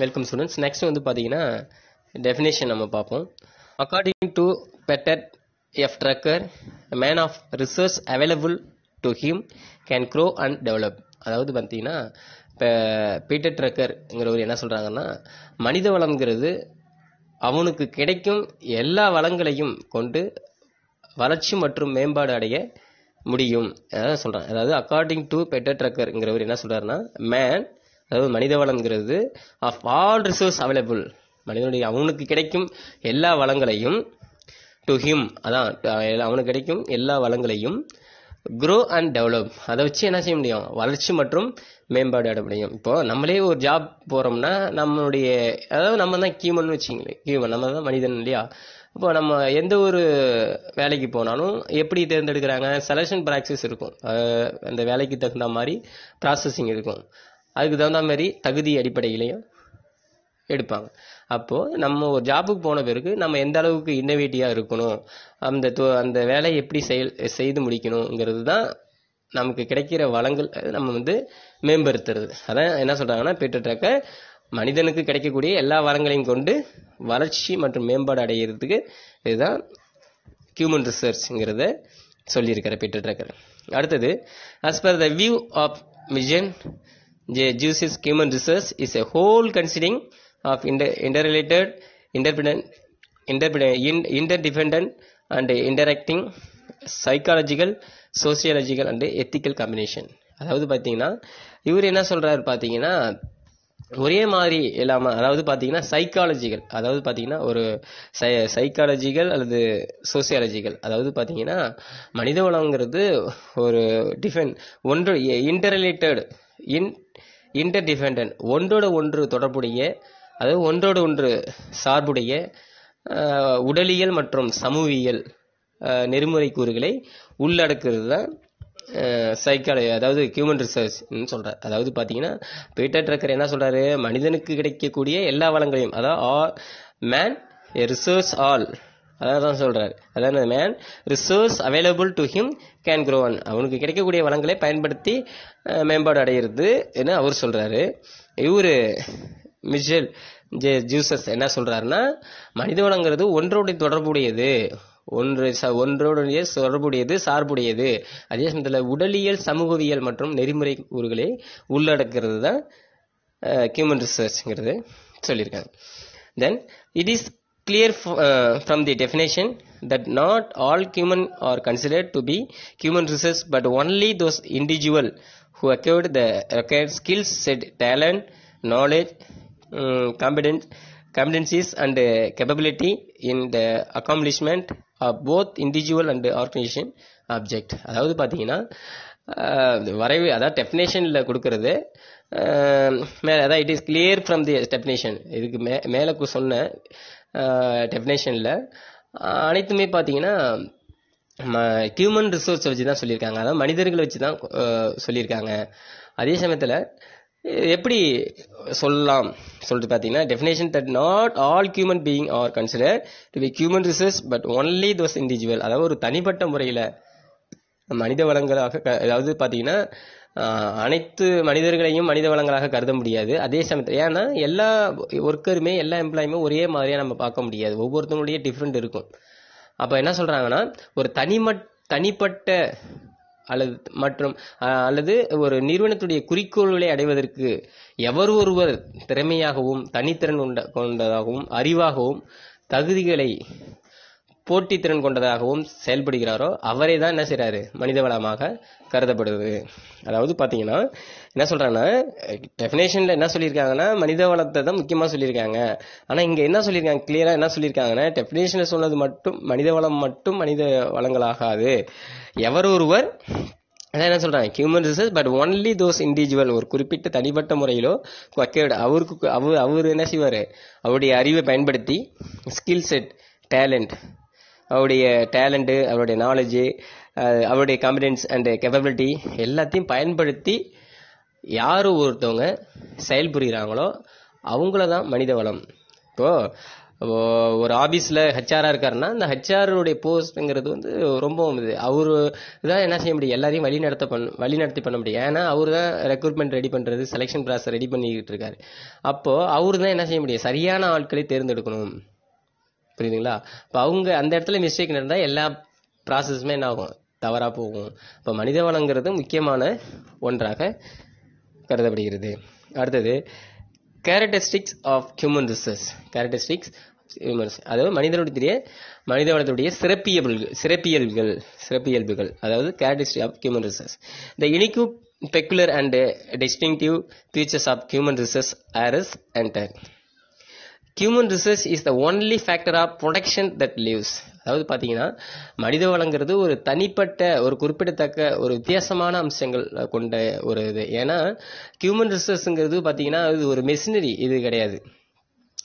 welcome students next வந்து பார்த்தீங்கன்னா definition நம்ம பார்ப்போம் according to Peter F Drucker man of research available to him can grow and develop அதாவது பார்த்தீங்கன்னா இப்போ பீட்டர் ட்ரக்கர்ங்கிறவர் என்ன சொல்கிறாங்கன்னா மனித வளம்ங்கிறது அவனுக்கு கிடைக்கும் எல்லா வளங்களையும் கொண்டு வளர்ச்சி மற்றும் மேம்பாடு அடைய முடியும் அதான் சொல்கிறேன் அதாவது அக்கார்டிங் டு பெட்டர் ட்ரக்கர்ங்கிறவர் என்ன சொல்கிறாருன்னா மேன் அதாவது மனித வளங்கிறது ஆஃப் ஆல் ரிசோர்ஸ் அவைலபிள் மனிதனுடைய அவனுக்கு கிடைக்கும் எல்லா வளங்களையும் டு ஹிம் அதான் அவனுக்கு கிடைக்கும் எல்லா வளங்களையும் க்ரோ அண்ட் டெவலப் அதை வச்சு என்ன செய்ய முடியும் வளர்ச்சி மற்றும் மேம்பாடு அட முடியும் இப்போது நம்மளே ஒரு ஜாப் போகிறோம்னா நம்மளுடைய அதாவது நம்ம தான் கீமன் வச்சுங்களேன் கீமன் நம்ம தான் மனிதன் இல்லையா இப்போ நம்ம எந்த ஒரு வேலைக்கு போனாலும் எப்படி தேர்ந்தெடுக்கிறாங்க செலெக்ஷன் ப்ராக்சஸ் இருக்கும் அந்த வேலைக்கு தகுந்த மாதிரி ப்ராசஸிங் இருக்கும் அதுக்கு தகுந்த மாதிரி தகுதி அடிப்படையிலையும் எடுப்பாங்க அப்போது நம்ம ஒரு ஜாபுக்கு போன பிறகு நம்ம எந்த அளவுக்கு இன்னோவேட்டிவாக இருக்கணும் அந்த தொ அந்த வேலையை எப்படி செயல் செய்து முடிக்கணுங்கிறது தான் நமக்கு கிடைக்கிற வளங்கள் நம்ம வந்து மேம்படுத்துறது அதான் என்ன சொல்கிறாங்கன்னா பீட்டர் மனிதனுக்கு கிடைக்கக்கூடிய எல்லா வளங்களையும் கொண்டு வளர்ச்சி மற்றும் மேம்பாடு அடைகிறதுக்கு இதுதான் ஹியூமன் ரிசர்ச்ங்கிறத சொல்லியிருக்கிற பீட்டர் ட்ரக்கர் அடுத்தது as per the view of mission Jewish human research is a whole considering of inter interrelated, interdependent, interdependent, interdependent and interacting psychological sociological and ethical combination அதாவது பார்த்தீங்கன்னா இவர் என்ன சொல்கிறாரு பார்த்தீங்கன்னா ஒரே மாதிரி இல்லாமல் அதாவது பார்த்தீங்கன்னா சைக்காலஜிக்கல் அதாவது பார்த்தீங்கன்னா ஒரு சை சைக்காலஜிக்கல் அல்லது சோசியாலஜிக்கல் அதாவது பார்த்தீங்கன்னா மனித வளங்கிறது ஒரு டிஃபன் ஒன்று இன்டர்ரிலேட்டட் இன் இன்டர் ஒன்றோட ஒன்று தொடர்புடைய அதாவது ஒன்றோடு ஒன்று சார்புடைய உடலியல் மற்றும் சமூகியல் நெறிமுறை கூறுகளை உள்ளடக்குறது தான் சைக்காலஜி அதாவது ஹியூமன் ரிசர்ச்னு சொல்கிறார் அதாவது பார்த்தீங்கன்னா பீட்டர் ட்ரக்கர் என்ன சொல்கிறாரு மனிதனுக்கு கிடைக்கக்கூடிய எல்லா வளங்களையும் அதாவது ஆ மேன் ரிசர்ச் ஆல் அதான் தான் சொல்கிறார் அதான் man resource available to him can one அவனுக்கு கிடைக்கக்கூடிய வளங்களை பயன்படுத்தி மேம்பாடு அடைகிறது என அவர் சொல்கிறாரு இவர் மிஜல் ஜே ஜூசஸ் என்ன சொல்கிறாருன்னா மனித வளங்கிறது ஒன்றோடு தொடர்புடையது ஒன்று ச ஒன்றோடைய தொடர்புடையது சார்புடையது அதே சமயத்தில் உடலியல் சமூகவியல் மற்றும் நெறிமுறை கூறுகளை உள்ளடக்கிறது தான் ஹியூமன் ரிசர்ச்ங்கிறது சொல்லியிருக்காங்க then it is clear uh, from the definition that not all human are considered to be human resources but only those individual who acquired the required skills said talent knowledge um, competence competencies and uh, capability in the accomplishment of both individual and organization object அதாவது பார்த்தீங்கன்னா வரைவு அதாவது டெஃபினேஷனில் கொடுக்கறது மேலே அதான் it is clear from the definition இதுக்கு மே மேலே சொன்ன டெஃபினேஷனில் அனைத்துமே பார்த்தீங்கன்னா ஹியூமன் ரிசோர்ஸ் வச்சு தான் சொல்லியிருக்காங்க அதாவது மனிதர்களை வச்சு தான் சொல்லியிருக்காங்க அதே சமயத்தில் எப்படி சொல்லலாம் சொல்லிட்டு பார்த்தீங்கன்னா definition that not all human being are consider to be human resource but only those individual அதாவது ஒரு தனிப்பட்ட முறையில் மனித வளங்களாக க அதாவது பார்த்தீங்கன்னா அனைத்து மனிதர்களையும் மனித வளங்களாக கருத முடியாது அதே சமயத்தில் ஏன்னா எல்லா ஒர்க்கருமே எல்லா எம்ப்ளாயுமே ஒரே மாதிரியாக நம்ம பார்க்க முடியாது ஒவ்வொருத்தவங்களுடைய டிஃப்ரெண்ட் இருக்கும் அப்போ என்ன சொல்கிறாங்கன்னா ஒரு தனிமட் தனிப்பட்ட அல்லது மற்றும் அல்லது ஒரு நிறுவனத்துடைய குறிக்கோள்களை அடைவதற்கு எவர் ஒருவர் திறமையாகவும் தனித்திறன் உண்ட கொண்டதாகவும் அறிவாகவும் தகுதிகளை போட்டி திறன் கொண்டதாகவும் செயல்படுகிறாரோ அவரே தான் என்ன செய்கிறாரு மனிதவளமாக கருதப்படுது அதாவது பார்த்தீங்கன்னா என்ன சொல்கிறாங்கன்னா டெஃபினேஷனில் என்ன சொல்லியிருக்காங்கன்னா மனித வளத்தை தான் முக்கியமாக சொல்லியிருக்காங்க ஆனால் இங்கே என்ன சொல்லியிருக்காங்க கிளியராக என்ன சொல்லியிருக்காங்கன்னா டெஃபினேஷனில் சொன்னது மட்டும் மனித வளம் மட்டும் மனித வளங்களாகாது எவர் ஒருவர் அதான் என்ன சொல்கிறாங்க human resource but only those individual ஒரு குறிப்பிட்ட தனிப்பட்ட முறையிலோ கொக்கேடு அவருக்கு அவர் அவர் என்ன செய்வார் அவருடைய அறிவை பயன்படுத்தி ஸ்கில் செட் டேலண்ட் அவருடைய டேலண்ட்டு அவருடைய நாலேஜு அவருடைய காம்பிடன்ஸ் அண்டு கேப்பபிலிட்டி எல்லாத்தையும் பயன்படுத்தி யார் ஒருத்தவங்க செயல்புரிகிறாங்களோ அவங்கள தான் மனித வளம் இப்போது ஒரு ஆஃபீஸில் ஹெச்ஆராக இருக்காருன்னா அந்த ஹெச்ஆருடைய போஸ்ட்டுங்கிறது வந்து ரொம்பவும் இது அவர் தான் என்ன செய்ய முடியும் எல்லாரையும் வழி நடத்த பண் வழி நடத்தி பண்ண முடியும் ஏன்னா அவர் தான் ரெக்ரூட்மெண்ட் ரெடி பண்ணுறது செலெக்ஷன் ப்ராசஸ் ரெடி பண்ணிக்கிட்டு இருக்காரு அப்போது அவர் தான் என்ன செய்ய முடியும் சரியான ஆட்களை தேர்ந்தெடுக்கணும் புரியுதுங்களா இப்போ அவங்க அந்த இடத்துல மிஸ்டேக் நடந்தால் எல்லா ப்ராசஸுமே என்ன ஆகும் தவறாக போகும் இப்போ மனித வளங்கிறது முக்கியமான ஒன்றாக கருதப்படுகிறது அடுத்தது characteristics of human resource characteristics humans அதாவது மனிதனுடைய மனித வளத்துடைய சிறப்பியல்புகள் சிறப்பியல்புகள் சிறப்பியல்புகள் அதாவது characteristic of human resource the unique peculiar and distinctive features of human research RS and human research is the only factor of production that lives அதாவது பார்த்தீங்கன்னா மனித வளங்கிறது ஒரு தனிப்பட்ட ஒரு குறிப்பிடத்தக்க ஒரு வித்தியாசமான அம்சங்கள் கொண்ட ஒரு இது ஏன்னா ஹியூமன் ரிசர்ச்ங்கிறது பார்த்தீங்கன்னா இது ஒரு மெஷினரி இது கிடையாது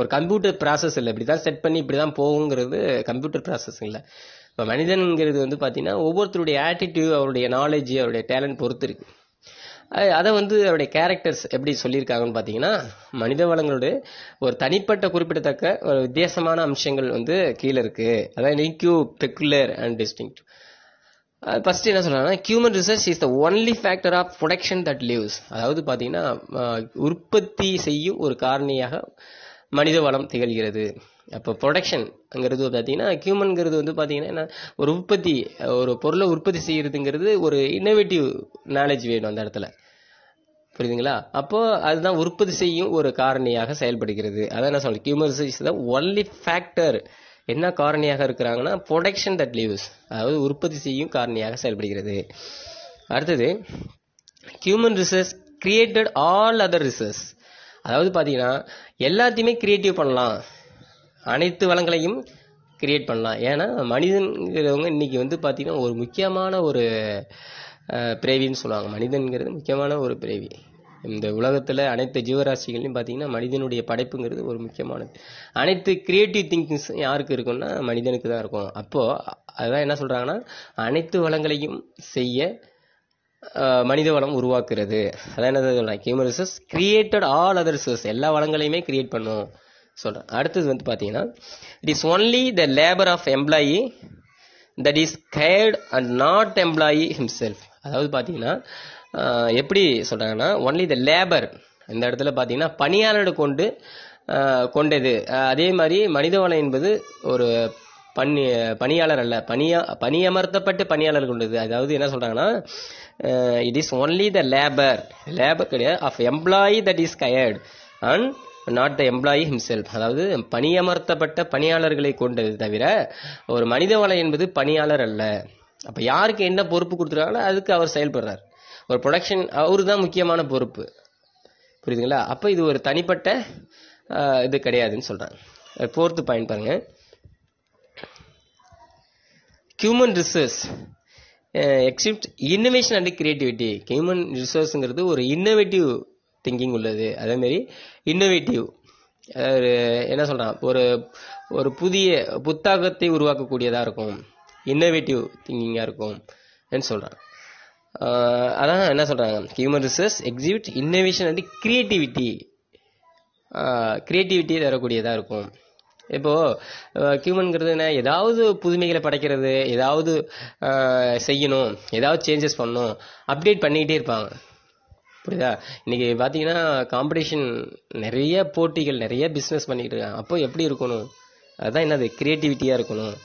ஒரு கம்ப்யூட்டர் ப்ராசஸ் இல்லை இப்படி தான் செட் பண்ணி இப்படி தான் போகுங்கிறது கம்ப்யூட்டர் ப்ராசஸ் இல்லை இப்போ மனிதனுங்கிறது வந்து பார்த்தீங்கன்னா ஒவ்வொருத்தருடைய ஆட்டிடியூட் அவருடைய நாலேஜ் அவருடைய டேலண்ட் பொறுத்து இருக்குது அதை வந்து அவருடைய கேரக்டர்ஸ் எப்படி சொல்லியிருக்காங்கன்னு பார்த்தீங்கன்னா மனித வளங்களுடைய ஒரு தனிப்பட்ட குறிப்பிடத்தக்க ஒரு வித்தியாசமான அம்சங்கள் வந்து கீழே இருக்குது அதாவது unique peculiar and distinct first என்ன சொல்கிறாங்கன்னா human research is the only factor of production that lives அதாவது பார்த்தீங்கன்னா உற்பத்தி செய்யும் ஒரு காரணியாக மனித வளம் திகழ்கிறது அப்போ ப்ரொடக்ஷன்ங்கிறது பார்த்தீங்கன்னா ஹியூமன்கிறது வந்து பார்த்தீங்கன்னா ஒரு உற்பத்தி ஒரு பொருளை உற்பத்தி செய்கிறதுங்கிறது ஒரு இன்னோவேட்டிவ் நாலேஜ் வேணும் அந்த இடத்துல புரியுதுங்களா அப்போது அதுதான் உற்பத்தி செய்யும் ஒரு காரணியாக செயல்படுகிறது அதான் நான் சொல்கிறேன் ஹியூமன் இஸ் ஒன்லி ஃபேக்டர் என்ன காரணியாக இருக்கிறாங்கன்னா ப்ரொடக்ஷன் தட் லீவ்ஸ் அதாவது உற்பத்தி செய்யும் காரணியாக செயல்படுகிறது அடுத்தது human resource created all other resource அதாவது பார்த்தீங்கன்னா எல்லாத்தையுமே கிரியேட்டிவ் பண்ணலாம் அனைத்து வளங்களையும் கிரியேட் பண்ணலாம் ஏன்னா மனிதன்கிறவங்க இன்றைக்கி வந்து பார்த்திங்கன்னா ஒரு முக்கியமான ஒரு பிறவின்னு சொல்லுவாங்க மனிதன்கிறது முக்கியமான ஒரு பிறவி இந்த உலகத்தில் அனைத்து ஜீவராசிகளையும் பார்த்தீங்கன்னா மனிதனுடைய படைப்புங்கிறது ஒரு முக்கியமானது அனைத்து கிரியேட்டிவ் திங்கிங்ஸ் யாருக்கு இருக்குன்னா மனிதனுக்கு தான் இருக்கும் அப்போது அதுதான் என்ன சொல்கிறாங்கன்னா அனைத்து வளங்களையும் செய்ய மனித வளம் உருவாக்குறது அதான் என்ன சொல்லலாம் human resource created all other resource எல்லா வளங்களையுமே கிரியேட் பண்ணும் சொல்கிறேன் அடுத்தது வந்து பார்த்தீங்கன்னா it is only the labour of employee that is hired and not employee himself அதாவது பார்த்தீங்கன்னா எப்படி சொல்கிறாங்கன்னா ஒன்லி த லேபர் இந்த இடத்துல பார்த்தீங்கன்னா பணியாளர்களை கொண்டு கொண்டது அதே மாதிரி மனிதவளம் என்பது ஒரு பணி பணியாளர் அல்ல பணியா பணியமர்த்தப்பட்டு பணியாளர் கொண்டது அதாவது என்ன சொல்கிறாங்கன்னா it is only the labour labour கிடையாது of employee that is hired and not the employee himself அதாவது பணியமர்த்தப்பட்ட பணியாளர்களை கொண்டது தவிர ஒரு மனித வலை என்பது பணியாளர் அல்ல அப்போ யாருக்கு என்ன பொறுப்பு கொடுத்துருக்காங்களோ அதுக்கு அவர் செயல்படுறார் ஒரு ப்ரொடக்ஷன் அவரு தான் முக்கியமான பொறுப்பு புரியுதுங்களா அப்போ இது ஒரு தனிப்பட்ட இது கிடையாதுன்னு சொல்கிறாங்க ஃபோர்த்து பாயிண்ட் பாருங்கள் human resource exhibit innovation and creativity human ரிசோர்ஸுங்கிறது ஒரு இன்னோவேட்டிவ் திங்கிங் உள்ளது அதேமாரி இன்னோவேட்டிவ் அதாவது என்ன சொல்கிறான் ஒரு ஒரு புதிய புத்தாக்கத்தை உருவாக்கக்கூடியதாக இருக்கும் இன்னோவேட்டிவ் திங்கிங்காக இருக்கும் ன்னு சொல்கிறான் அதான் என்ன சொல்கிறாங்க human research exhibit innovation and creativity creativity தரக்கூடியதாக இருக்கும் இப்போது ஹியூமனுங்கிறது என்ன ஏதாவது புதுமைகளை படைக்கிறது ஏதாவது செய்யணும் ஏதாவது சேஞ்சஸ் பண்ணணும் அப்டேட் பண்ணிக்கிட்டே இருப்பாங்க புரியுதா இன்றைக்கி பார்த்தீங்கன்னா காம்படிஷன் நிறைய போட்டிகள் நிறைய பிஸ்னஸ் பண்ணிகிட்டு இருக்காங்க அப்போ எப்படி இருக்கணும் அதுதான் என்னது க்ரியேட்டிவிட்டியாக இருக்கணும்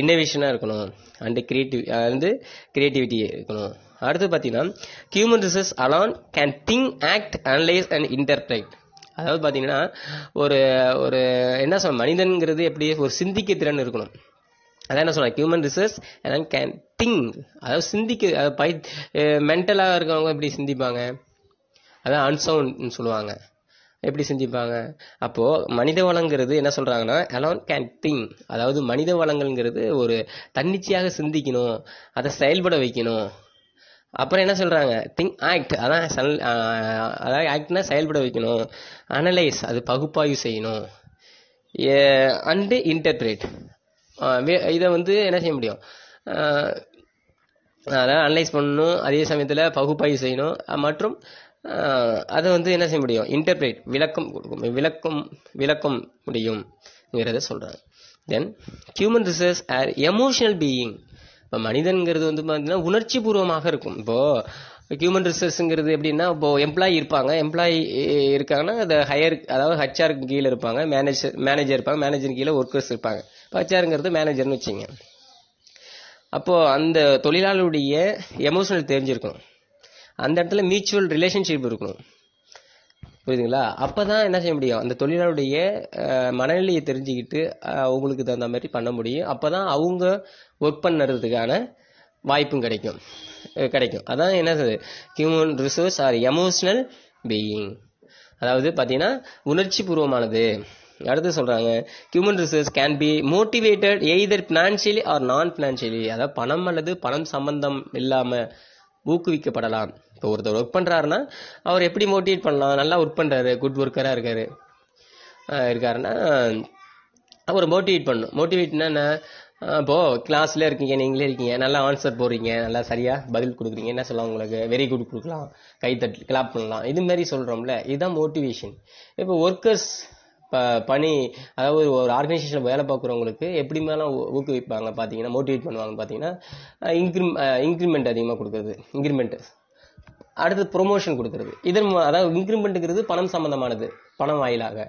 இன்னோவேஷனாக இருக்கணும் அண்டு க்ரியேட்டிவ் வந்து கிரியேட்டிவிட்டி இருக்கணும் அடுத்து பார்த்தீங்கன்னா human research alone can think act analyse and interpret அதாவது பார்த்தீங்கன்னா ஒரு ஒரு என்ன சொல்ல மனிதன்கிறது எப்படி ஒரு சிந்திக்க திறன் இருக்கணும் அதான் என்ன சொன்னேன் human research and can think அதாவது சிந்திக்க பை மென்டலாக இருக்கிறவங்க எப்படி சிந்திப்பாங்க அதான் அன்சவுண்ட்னு சொல்லுவாங்க எப்படி சிந்திப்பாங்க அப்போது மனித வளங்கிறது என்ன சொல்கிறாங்கன்னா அலோன் கேன் திங்க் அதாவது மனித வளங்கள்ங்கிறது ஒரு தன்னிச்சையாக சிந்திக்கணும் அதை செயல்பட வைக்கணும் அப்புறம் என்ன சொல்கிறாங்க திங்க் ஆக்ட் அதான் சல் அதாவது ஆக்ட்னா செயல்பட வைக்கணும் அனலைஸ் அது பகுப்பாய்வு செய்யணும் அண்டு இன்டர்பிரேட் இதை வந்து என்ன செய்ய முடியும் அதெல்லாம் அனலைஸ் பண்ணணும் அதே சமயத்தில் பகுப்பாய்வு செய்யணும் மற்றும் அதை வந்து என்ன செய்ய முடியும் இன்டர்பிரேட் விளக்கம் கொடுக்கும் விளக்கம் விளக்கம் முடியும்ங்கிறத சொல்கிறாங்க then human resource are emotional being இப்போ மனிதன்கிறது வந்து பார்த்தீங்கன்னா உணர்ச்சி பூர்வமாக இருக்கும் இப்போது ஹியூமன் ரிசோர்ஸுங்கிறது எப்படின்னா இப்போ எம்ப்ளாயி இருப்பாங்க எம்ப்ளாயி இருக்காங்கன்னா அந்த ஹையர் அதாவது ஹச்ஆருக்கு கீழே இருப்பாங்க மேனேஜர் மேனேஜர் இருப்பாங்க மேனேஜர் கீழே ஒர்க்கர்ஸ் இருப்பாங்க இப்போ ஹச்ஆருங்கிறது மேனேஜர்னு வச்சுங்க அப்போது அந்த தொழிலாளருடைய எமோஷனல் தெரிஞ்சிருக்கணும் அந்த இடத்துல மியூச்சுவல் ரிலேஷன்ஷிப் இருக்கணும் புரியுதுங்களா அப்போ தான் என்ன செய்ய முடியும் அந்த தொழிலாளருடைய மனநிலையை தெரிஞ்சுக்கிட்டு அவங்களுக்கு தகுந்த மாதிரி பண்ண முடியும் அப்போ தான் அவங்க ஒர்க் பண்ணுறதுக்கான வாய்ப்பும் கிடைக்கும் கிடைக்கும் அதான் என்னது human resource are emotional being அதாவது பார்த்தீங்கன்னா உணர்ச்சி பூர்வமானது அடுத்து சொல்கிறாங்க human resource can be motivated either financially or non financially அதாவது பணம் அல்லது பணம் சம்பந்தம் இல்லாமல் ஊக்குவிக்கப்படலாம் இப்போ ஒருத்தர் ஒர்க் பண்ணுறாருன்னா அவர் எப்படி மோட்டிவேட் பண்ணலாம் நல்லா ஒர்க் பண்ணுறாரு குட் ஒர்க்கராக இருக்கார் இருக்காருன்னா அவரை மோட்டிவேட் பண்ணும் மோட்டிவேட்னா என்ன இப்போது கிளாஸ்ல இருக்கீங்க நீங்களே இருக்கீங்க நல்லா ஆன்சர் போடுறீங்க நல்லா சரியாக பதில் கொடுக்குறீங்க என்ன சொல்லலாம் உங்களுக்கு வெரி குட் கொடுக்கலாம் கைத்தட்டு கிளாப் பண்ணலாம் இதுமாரி சொல்கிறோம்ல இதுதான் மோட்டிவேஷன் இப்போ ஒர்க்கர்ஸ் பணி அதாவது ஒரு ஆர்கனைசேஷன் வேலை பார்க்குறவங்களுக்கு எப்படி மேலாம் ஊக்குவிப்பாங்க பார்த்தீங்கன்னா மோட்டிவேட் பண்ணுவாங்க பார்த்தீங்கன்னா இன்க்ரி இன்க்ரிமெண்ட் அதிகமாக கொடுக்குறது இன்க்ரிமெண்ட் அடுத்து ப்ரொமோஷன் கொடுக்குறது இதன் அதாவது இன்க்ரிமெண்ட்டுங்கிறது பணம் சம்மந்தமானது பணம் வாயிலாக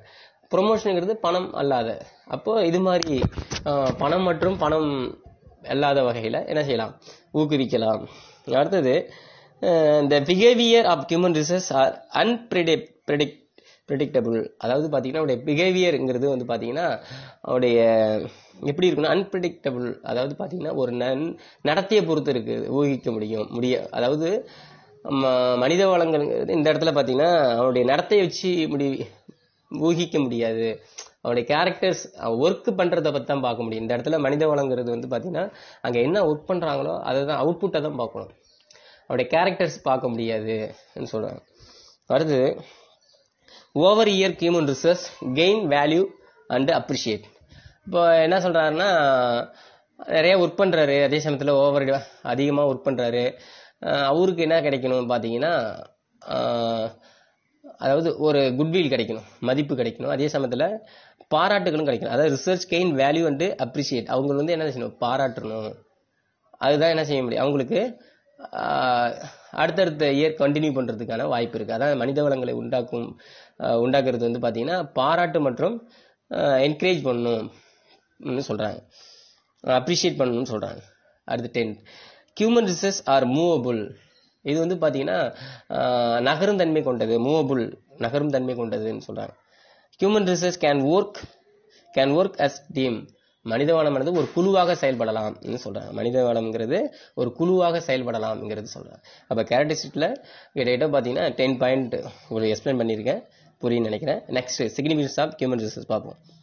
ப்ரொமோஷனுங்கிறது பணம் அல்லாத அப்போது இது மாதிரி பணம் மற்றும் பணம் அல்லாத வகையில் என்ன செய்யலாம் ஊக்குவிக்கலாம் அடுத்தது இந்த behaviour of human resource are unpredictable predict predictable அதாவது பார்த்தீங்கன்னா அவருடைய பிஹேவியருங்கிறது வந்து பார்த்தீங்கன்னா அவருடைய எப்படி இருக்குன்னா அன்பிரிடிக்டபுள் அதாவது பார்த்தீங்கன்னா ஒரு நன் நடத்தையை பொறுத்து இருக்குது ஊகிக்க முடியும் முடிய அதாவது மனித வளங்கள் இந்த இடத்துல பார்த்தீங்கன்னா அவருடைய நடத்தையை வச்சு முடி ஊகிக்க முடியாது அவருடைய கேரக்டர்ஸ் ஒர்க் பண்ணுறத பற்றி தான் பார்க்க முடியும் இந்த இடத்துல மனித வளங்கிறது வந்து பார்த்தீங்கன்னா அங்கே என்ன ஒர்க் பண்ணுறாங்களோ அதை தான் அவுட்புட்டை தான் பார்க்கணும் அவருடைய கேரக்டர்ஸ் பார்க்க முடியாதுன்னு சொல்கிறேன் அடுத்து over year human resource gain value and appreciate இப்போ என்ன சொல்கிறாருன்னா நிறையா ஒர்க் பண்ணுறாரு அதே சமயத்தில் ஓவர் அதிகமாக ஒர்க் பண்ணுறாரு அவருக்கு என்ன கிடைக்கணும்னு பார்த்தீங்கன்னா அதாவது ஒரு குட்வில் கிடைக்கணும் மதிப்பு கிடைக்கணும் அதே சமயத்தில் பாராட்டுகளும் கிடைக்கணும் அதாவது research gain value and appreciate அவங்க வந்து என்ன செய்யணும் பாராட்டணும் அதுதான் என்ன செய்ய முடியும் அவங்களுக்கு அடுத்தடுத்த இயர் கண்டினியூ பண்ணுறதுக்கான வாய்ப்பு இருக்குது அதான் மனித வளங்களை உண்டாக்கும் உண்டாக்குறது வந்து பார்த்திங்கன்னா பாராட்டு மற்றும் என்கரேஜ் பண்ணணும்னு சொல்கிறாங்க அப்ரிஷியேட் பண்ணணும்னு சொல்கிறாங்க அடுத்து then human research are movable இது வந்து பார்த்தீங்கன்னா நகரும் தன்மை கொண்டது மூவபுள் நகரும் தன்மை கொண்டதுன்னு சொல்கிறாங்க human research can work can work as team மனிதவளமானது ஒரு குழுவாக செயல்படலாம்னு சொல்கிறாங்க மனிதவளம்ங்கிறது ஒரு குழுவாக செயல்படலாம்ங்கிறது சொல்கிறாங்க அப்போ கேரக்டரிஸ்டிக்கில் கிட்டத்தட்ட பார்த்தீங்கன்னா டென் பாயிண்ட் ஒரு எக்ஸ்பிளைன் பண்ணியிருக்கேன் புரியுன்னு நினைக்கிறேன் next significance of human resource பார்ப்போம்